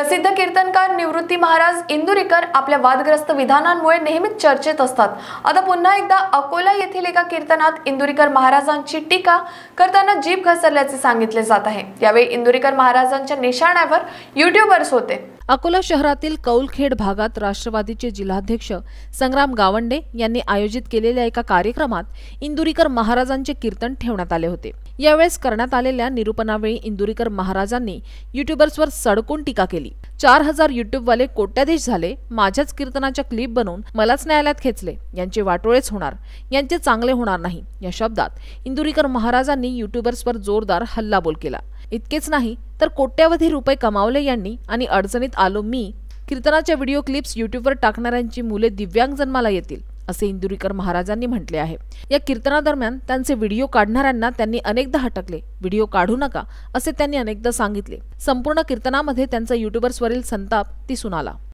प्रसिद्ध कीर्तनकार निवृत्ती महाराज इंदुरीकर आपल्या वादग्रस्त विधानांमुळे नेहमीच चर्चेत असतात आता पुन्हा एकदा अकोला येथील एका कीर्तनात इंदुरीकर महाराजांची टीका करताना जीभ घसरल्याचे सांगितले जात आहे यावेळी इंदुरीकर महाराजांच्या निशाण्यावर युट्यूबर्स होते अकोला शहरातील कौलखेड भागात राष्ट्रवादीचे जिल्हाध्यक्ष संग्राम गावंडे यांनी आयोजित केलेल्या एका कार्यक्रमात इंदुरीकर महाराजांचे कीर्तन ठेवण्यात आले होते यावेळेस करण्यात आलेल्या निरूपणावेळी इंदुरीकर महाराजांनी युट्यूबर्सवर सडकून टीका केली चार हजार युट्यूबवाले कोट्याधीश झाले माझ्याच कीर्तनाच्या क्लिप बनवून मलाच न्यायालयात खेचले यांचे वाटोळेच होणार यांचे चांगले होणार नाही या शब्दात इंदुरीकर महाराजांनी युट्यूबर्सवर जोरदार हल्लाबोल केला इतकेच नाही तर कोट्यावधी रुपये कमावले यांनी आणि अडचणीत आलो मी कीर्तनाच्या व्हिडिओ क्लिप्स युट्यूबवर टाकणाऱ्यांची मुले दिव्यांग जन्माला येतील असे इंदुरीकर महाराजांनी म्हटले आहे या कीर्तनादरम्यान त्यांचे व्हिडिओ काढणाऱ्यांना त्यांनी अनेकदा हटकले व्हिडिओ काढू नका असे त्यांनी अनेकदा सांगितले संपूर्ण कीर्तनामध्ये त्यांचा युट्यूबर्सवरील संताप दिसून आला